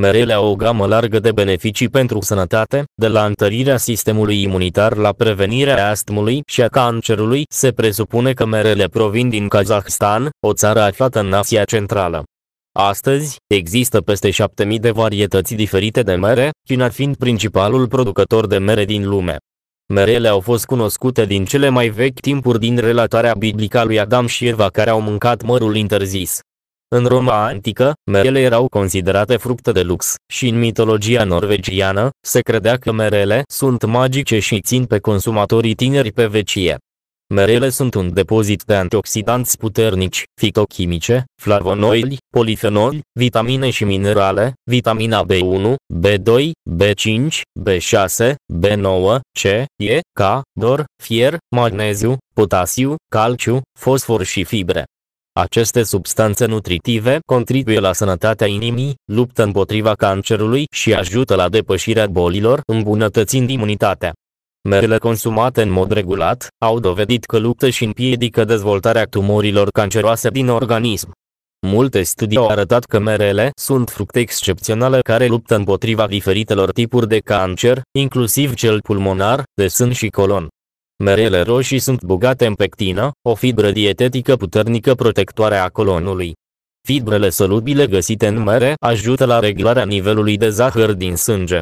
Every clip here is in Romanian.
merele au o gamă largă de beneficii pentru sănătate, de la întărirea sistemului imunitar la prevenirea astmului și a cancerului. Se presupune că merele provin din Kazahstan, o țară aflată în Asia Centrală. Astăzi, există peste 7000 de varietăți diferite de mere, China fiind principalul producător de mere din lume. Merele au fost cunoscute din cele mai vechi timpuri din relatarea biblică a lui Adam și Eva care au mâncat mărul interzis. În Roma antică, merele erau considerate fructe de lux și în mitologia norvegiană, se credea că merele sunt magice și țin pe consumatorii tineri pe vecie. Merele sunt un depozit de antioxidanți puternici, fitochimice, flavonoili, polifenoli, vitamine și minerale, vitamina B1, B2, B5, B6, B9, C, E, K, dor, fier, magneziu, potasiu, calciu, fosfor și fibre. Aceste substanțe nutritive contribuie la sănătatea inimii, luptă împotriva cancerului și ajută la depășirea bolilor, îmbunătățind imunitatea. Merele consumate în mod regulat au dovedit că luptă și împiedică dezvoltarea tumorilor canceroase din organism. Multe studii au arătat că merele sunt fructe excepționale care luptă împotriva diferitelor tipuri de cancer, inclusiv cel pulmonar, de sân și colon. Merele roșii sunt bogate în pectină, o fibră dietetică puternică protectoare a colonului. Fibrele solubile găsite în mere ajută la reglarea nivelului de zahăr din sânge.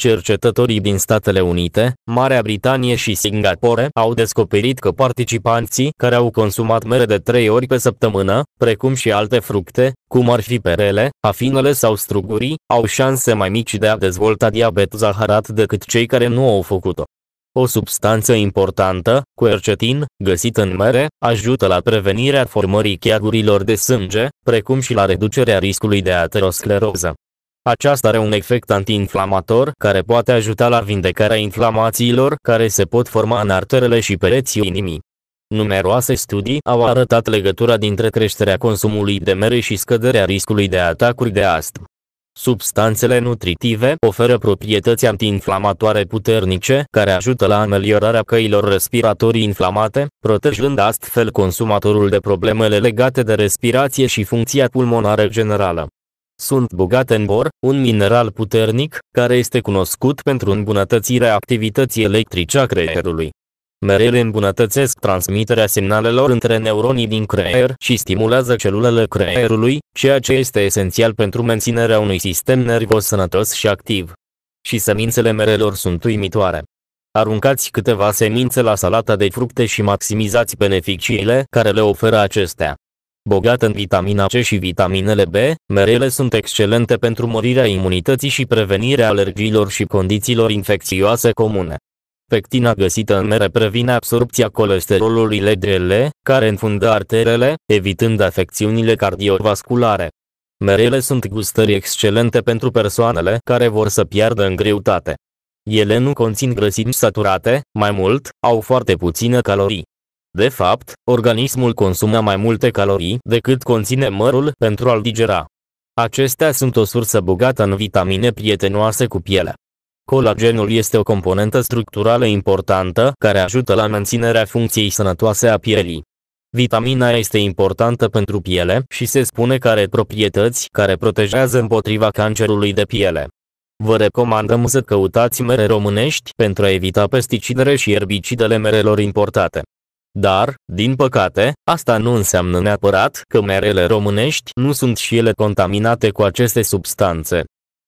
Cercetătorii din Statele Unite, Marea Britanie și Singapore au descoperit că participanții care au consumat mere de 3 ori pe săptămână, precum și alte fructe, cum ar fi perele, afinele sau strugurii, au șanse mai mici de a dezvolta diabet zaharat decât cei care nu au făcut-o. O substanță importantă, quercetin, găsită în mere, ajută la prevenirea formării cheagurilor de sânge, precum și la reducerea riscului de ateroscleroză. Aceasta are un efect antiinflamator care poate ajuta la vindecarea inflamațiilor care se pot forma în arterele și pereții inimii. Numeroase studii au arătat legătura dintre creșterea consumului de mere și scăderea riscului de atacuri de astm. Substanțele nutritive oferă proprietăți antiinflamatoare puternice care ajută la ameliorarea căilor respiratorii inflamate, protejând astfel consumatorul de problemele legate de respirație și funcția pulmonară generală. Sunt bogate în bor, un mineral puternic, care este cunoscut pentru îmbunătățirea activității electrice a creierului mereu îmbunătățesc transmiterea semnalelor între neuronii din creier și stimulează celulele creierului, ceea ce este esențial pentru menținerea unui sistem nervos sănătos și activ. Și semințele merelor sunt uimitoare. Aruncați câteva semințe la salata de fructe și maximizați beneficiile care le oferă acestea. Bogate în vitamina C și vitaminele B, merele sunt excelente pentru mărirea imunității și prevenirea alergiilor și condițiilor infecțioase comune. Pectina găsită în mere previne absorpția colesterolului LDL, care înfundă arterele, evitând afecțiunile cardiovasculare. Merele sunt gustări excelente pentru persoanele care vor să piardă în greutate. Ele nu conțin grăsimi saturate, mai mult, au foarte puține calorii. De fapt, organismul consumă mai multe calorii decât conține mărul pentru a-l digera. Acestea sunt o sursă bogată în vitamine prietenoase cu pielea. Colagenul este o componentă structurală importantă care ajută la menținerea funcției sănătoase a pielii. Vitamina este importantă pentru piele și se spune că are proprietăți care protejează împotriva cancerului de piele. Vă recomandăm să căutați mere românești pentru a evita pesticidele și erbicidele merelor importate. Dar, din păcate, asta nu înseamnă neapărat că merele românești nu sunt și ele contaminate cu aceste substanțe.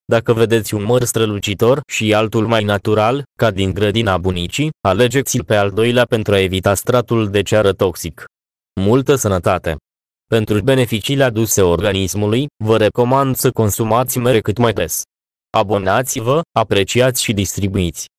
Dacă vedeți un măr strălucitor și altul mai natural, ca din grădina bunicii, alegeți-l pe al doilea pentru a evita stratul de ceară toxic. Multă sănătate! Pentru beneficiile aduse organismului, vă recomand să consumați mere cât mai des. Abonați-vă, apreciați și distribuiți.